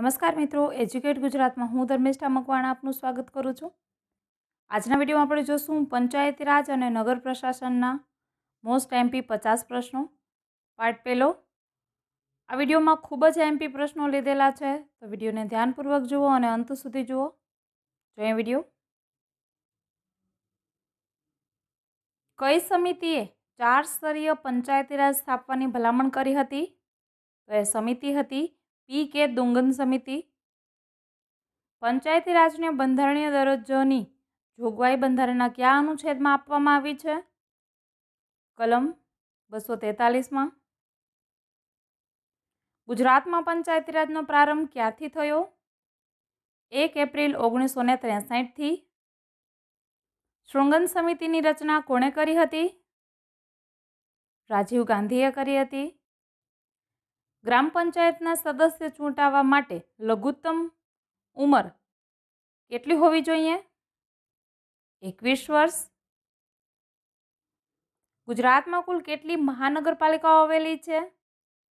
નમસ્કાર મિત્રો એજ્યુકેટ ગુજરાતમાં હું ધર્મિષ્ઠા મકવાણા આપનું સ્વાગત કરું છું આજના વિડીયોમાં આપણે જોશું પંચાયતી રાજ અને નગર પ્રશાસનના મોસ્ટ એમપી પચાસ પ્રશ્નો પાર્ટ પહેલો આ વિડીયોમાં ખૂબ જ એમપી પ્રશ્નો લીધેલા છે તો વિડીયોને ધ્યાનપૂર્વક જુઓ અને અંત સુધી જુઓ જોઈએ વિડીયો કઈ સમિતિએ ચાર સ્તરીય પંચાયતી રાજ સ્થાપવાની ભલામણ કરી હતી તો એ સમિતિ હતી પી કે દુંગન સમિતિ પંચાયતી રાજને બંધારણીય દરજ્જોની જોગવાઈ બંધારણના કયા અનુચ્છેદમાં આપવામાં આવી છે કલમ બસો તેતાલીસમાં ગુજરાતમાં પંચાયતી રાજનો પ્રારંભ ક્યાંથી થયો એક એપ્રિલ ઓગણીસો ને ત્રેસાઠથી શૃંગન સમિતિની રચના કોણે કરી હતી રાજીવ ગાંધીએ કરી હતી ગ્રામ પંચાયતના સદસ્ય ચૂંટાવા માટે લઘુત્તમ ઉંમર કેટલી હોવી જોઈએ એકવીસ વર્ષ ગુજરાતમાં કુલ કેટલી મહાનગરપાલિકાઓ આવેલી છે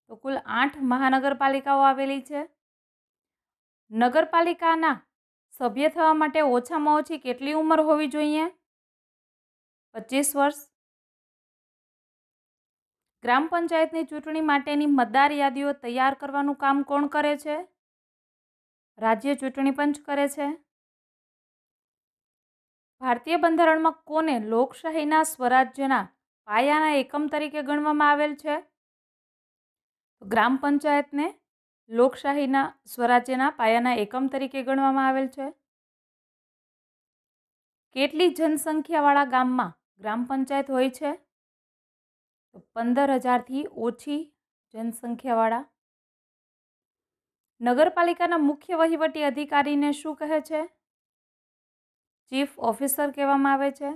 તો કુલ આઠ મહાનગરપાલિકાઓ આવેલી છે નગરપાલિકાના સભ્ય થવા માટે ઓછામાં ઓછી કેટલી ઉંમર હોવી જોઈએ પચીસ વર્ષ ગ્રામ પંચાયતની ચૂંટણી માટેની મતદાર યાદીઓ તૈયાર કરવાનું કામ કોણ કરે છે રાજ્ય ચૂંટણી પંચ કરે છે ભારતીય બંધારણમાં કોને લોકશાહીના સ્વરાજ્યના પાયાના એકમ તરીકે ગણવામાં આવેલ છે ગ્રામ પંચાયતને લોકશાહીના સ્વરાજ્યના પાયાના એકમ તરીકે ગણવામાં આવેલ છે કેટલી જનસંખ્યાવાળા ગામમાં ગ્રામ પંચાયત હોય છે તો પંદર હજારથી ઓછી જનસંખ્યાવાળા નગરપાલિકાના મુખ્ય વહીવટી અધિકારીને શું કહે છે ચીફ ઓફિસર કહેવામાં આવે છે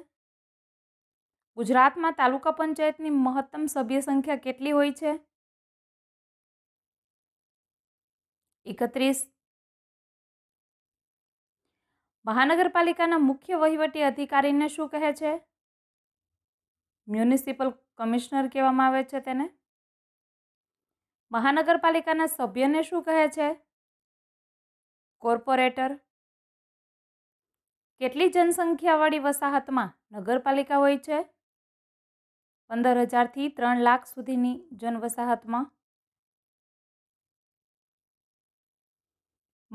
ગુજરાતમાં તાલુકા પંચાયતની મહત્તમ સભ્ય સંખ્યા કેટલી હોય છે એકત્રીસ મહાનગરપાલિકાના મુખ્ય વહીવટી અધિકારીને શું કહે છે મ્યુનિસિપલ કમિશનર કહેવામાં આવે છે તેને મહાનગરપાલિકાના સભ્યને શું કહે છે કોર્પોરેટર કેટલી જનસંખ્યાવાળી વસાહતમાં નગરપાલિકા હોય છે પંદર હજારથી ત્રણ લાખ સુધીની જનવસાહતમાં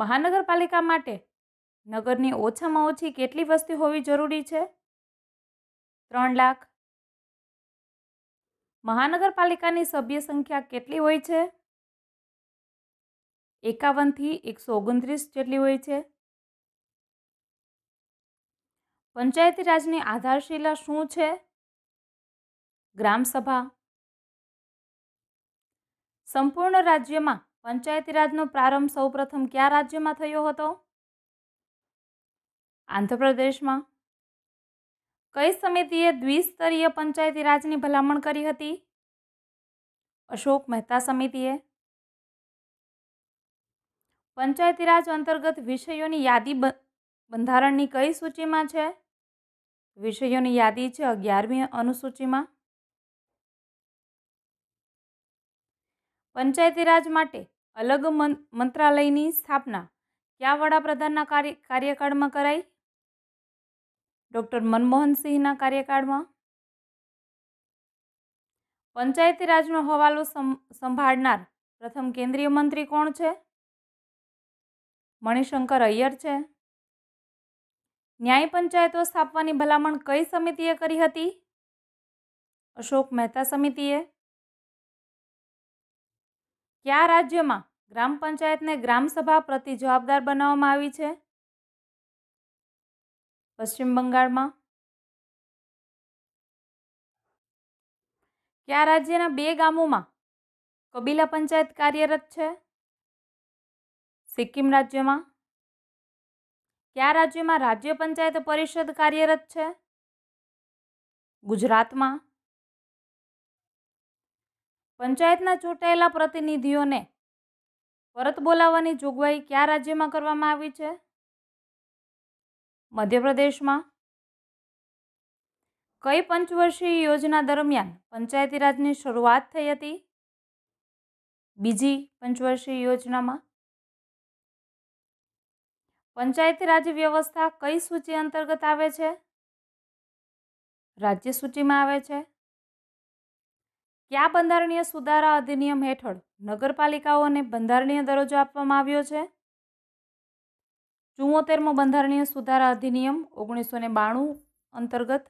મહાનગરપાલિકા માટે નગરની ઓછામાં ઓછી કેટલી વસ્તી હોવી જરૂરી છે ત્રણ લાખ મહાનગરપાલિકાની સભ્ય સંખ્યા કેટલી હોય છે એકાવનથી એકસો ઓગણત્રીસ જેટલી હોય છે પંચાયતી રાજની આધારશિલા શું છે ગ્રામસભા સંપૂર્ણ રાજ્યમાં પંચાયતી રાજનો પ્રારંભ સૌપ્રથમ કયા રાજ્યમાં થયો હતો આંધ્રપ્રદેશમાં કઈ સમિતિએ દ્વિસ્તરીય પંચાયતી રાજની ભલામણ કરી હતી અશોક મહેતા સમિતિએ પંચાયતી રાજ અંતર્ગત વિષયોની યાદી બંધારણની કઈ સૂચિમાં છે વિષયોની યાદી છે અગિયારમી અનુસૂચિમાં પંચાયતી રાજ માટે અલગ મંત્રાલયની સ્થાપના કયા વડાપ્રધાનના કાર્યકાળમાં કરાઈ ડૉક્ટર મનમોહનસિંહના કાર્યકાળમાં પંચાયતી રાજનો હવાલો સંભાળનાર પ્રથમ કેન્દ્રીય મંત્રી કોણ છે મણિશંકર અય્યર છે ન્યાય પંચાયતો સ્થાપવાની ભલામણ કઈ સમિતિએ કરી હતી અશોક મહેતા સમિતિએ કયા રાજ્યમાં ગ્રામ પંચાયતને ગ્રામસભા પ્રતિ જવાબદાર બનાવવામાં આવી છે પશ્ચિમ બંગાળમાં કયા રાજ્યના બે ગામોમાં કબીલા પંચાયત કાર્યરત છે સિક્કિમ રાજ્યમાં કયા રાજ્યમાં રાજ્ય પંચાયત પરિષદ કાર્યરત છે ગુજરાતમાં પંચાયતના ચૂંટાયેલા પ્રતિનિધિઓને પરત બોલાવવાની જોગવાઈ કયા રાજ્યમાં કરવામાં આવી છે મધ્યપ્રદેશમાં કઈ પંચવર્ષીય યોજના દરમિયાન પંચાયતી રાજની શરૂઆત થઈ હતી બીજી પંચવર્ષીય યોજનામાં પંચાયતી રાજ વ્યવસ્થા કઈ સૂચિ અંતર્ગત આવે છે રાજ્ય સૂચિમાં આવે છે કયા બંધારણીય સુધારા અધિનિયમ હેઠળ નગરપાલિકાઓને બંધારણીય દરજ્જો આપવામાં આવ્યો છે ચુમ્મોતેરમો બંધારણીય સુધારા અધિનિયમ ઓગણીસો ને બાણું અંતર્ગત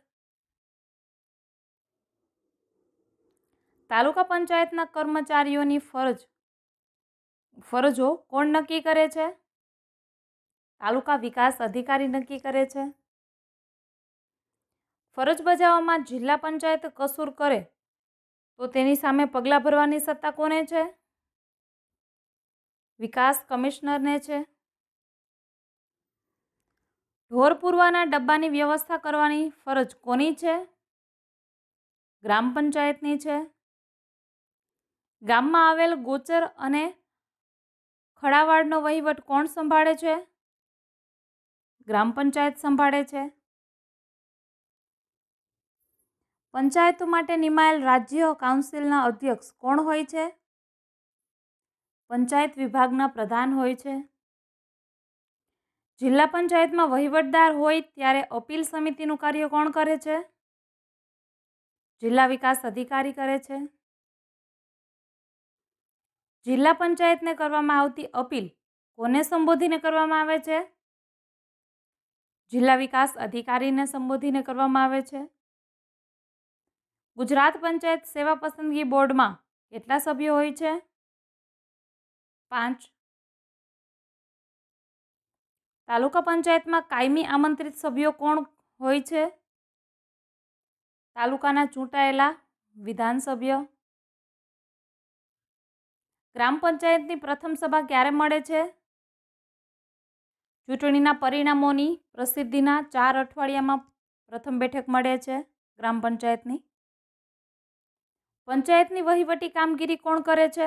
તાલુકા પંચાયતના કર્મચારીઓની ફરજ ફરજો કોણ નક્કી કરે છે તાલુકા વિકાસ અધિકારી નક્કી કરે છે ફરજ બજાવવામાં જિલ્લા પંચાયત કસૂર કરે તો તેની સામે પગલાં ભરવાની સત્તા કોને છે વિકાસ કમિશનરને છે ઢોર પૂરવાના ડબ્બાની વ્યવસ્થા કરવાની ફરજ કોની છે ગ્રામ પંચાયતની છે ગામમાં આવેલ ગોચર અને ખડાવાડનો વહીવટ કોણ સંભાળે છે ગ્રામ પંચાયત સંભાળે છે પંચાયતો માટે નિમાયેલ રાજ્ય કાઉન્સિલના અધ્યક્ષ કોણ હોય છે પંચાયત વિભાગના પ્રધાન હોય છે જિલ્લા પંચાયતમાં વહીવટદાર હોય ત્યારે અપીલ સમિતિનું કાર્ય કોણ કરે છે જિલ્લા વિકાસ અધિકારી કરે છે જિલ્લા પંચાયતને કરવામાં આવતી અપીલ કોને સંબોધીને કરવામાં આવે છે જિલ્લા વિકાસ અધિકારીને સંબોધીને કરવામાં આવે છે ગુજરાત પંચાયત સેવા પસંદગી બોર્ડમાં કેટલા સભ્યો હોય છે પાંચ તાલુકા પંચાયતમાં કાયમી આમંત્રિત સભ્યો કોણ હોય છે તાલુકાના ચૂંટાયેલા વિધાનસભ્ય ગ્રામ પંચાયતની પ્રથમ સભા ક્યારે મળે છે ચૂંટણીના પરિણામોની પ્રસિદ્ધિના ચાર અઠવાડિયામાં પ્રથમ બેઠક મળે છે ગ્રામ પંચાયતની પંચાયતની વહીવટી કામગીરી કોણ કરે છે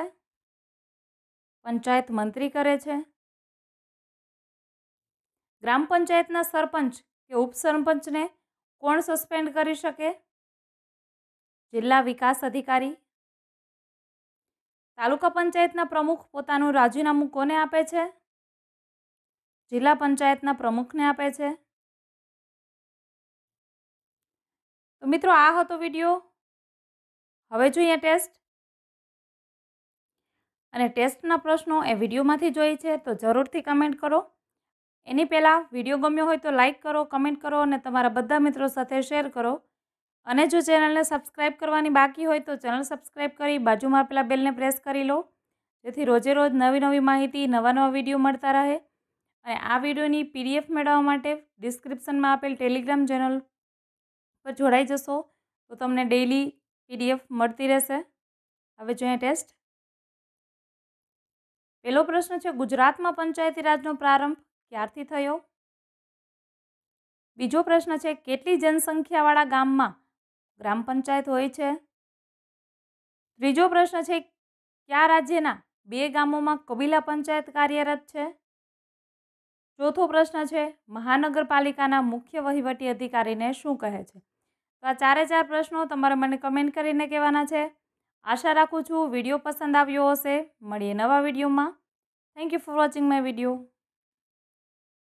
પંચાયત મંત્રી કરે છે ગ્રામ પંચાયતના સરપંચ કે ઉપસરપંચને કોણ સસ્પેન્ડ કરી શકે જિલ્લા વિકાસ અધિકારી તાલુકા પંચાયતના પ્રમુખ પોતાનું રાજીનામું કોને આપે છે જિલ્લા પંચાયતના પ્રમુખને આપે છે તો મિત્રો આ હતો વિડીયો હવે જોઈએ ટેસ્ટ અને ટેસ્ટના પ્રશ્નો એ વિડીયોમાંથી જોઈ છે તો જરૂરથી કમેન્ટ કરો એની પહેલાં વિડીયો ગમ્યો હોય તો લાઇક કરો કમેન્ટ કરો અને તમારા બધા મિત્રો સાથે શેર કરો અને જો ચેનલને સબસ્ક્રાઇબ કરવાની બાકી હોય તો ચેનલ સબસ્ક્રાઇબ કરી બાજુમાં આપેલા બેલને પ્રેસ કરી લો જેથી રોજે રોજ નવી નવી માહિતી નવા નવા વિડીયો મળતા રહે અને આ વિડીયોની પીડીએફ મેળવવા માટે ડિસ્ક્રિપ્શનમાં આપેલ ટેલિગ્રામ ચેનલ પર જોડાઈ જશો તો તમને ડેઈલી પીડીએફ મળતી રહેશે હવે જોઈએ ટેસ્ટ પહેલો પ્રશ્ન છે ગુજરાતમાં પંચાયતી રાજનો પ્રારંભ ક્યારથી થયો બીજો પ્રશ્ન છે કેટલી જનસંખ્યાવાળા ગામમાં ગ્રામ પંચાયત હોય છે ત્રીજો પ્રશ્ન છે કયા રાજ્યના બે ગામોમાં કબીલા પંચાયત કાર્યરત છે ચોથો પ્રશ્ન છે મહાનગરપાલિકાના મુખ્ય વહીવટી અધિકારીને શું કહે છે તો આ ચારે ચાર પ્રશ્નો તમારે મને કમેન્ટ કરીને કહેવાના છે આશા રાખું છું વિડીયો પસંદ આવ્યો હશે મળીએ નવા વિડીયોમાં thank you for watching my video